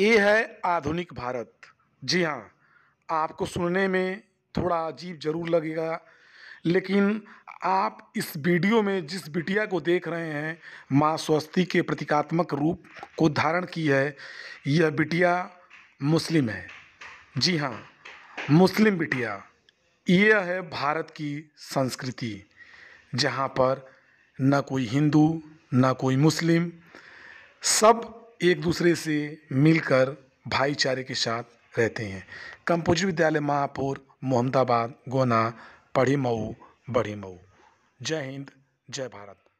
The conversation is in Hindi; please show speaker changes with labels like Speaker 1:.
Speaker 1: ये है आधुनिक भारत जी हाँ आपको सुनने में थोड़ा अजीब ज़रूर लगेगा लेकिन आप इस वीडियो में जिस बिटिया को देख रहे हैं माँ स्वस्ती के प्रतीकात्मक रूप को धारण की है यह बिटिया मुस्लिम है जी हाँ मुस्लिम बिटिया यह है भारत की संस्कृति जहाँ पर न कोई हिंदू न कोई मुस्लिम सब एक दूसरे से मिलकर भाईचारे के साथ रहते हैं कंपोजिट विद्यालय महापौर
Speaker 2: मोहम्मदाबाद गोना पढ़ी मऊ बढ़ी मऊ
Speaker 3: जय हिंद जय भारत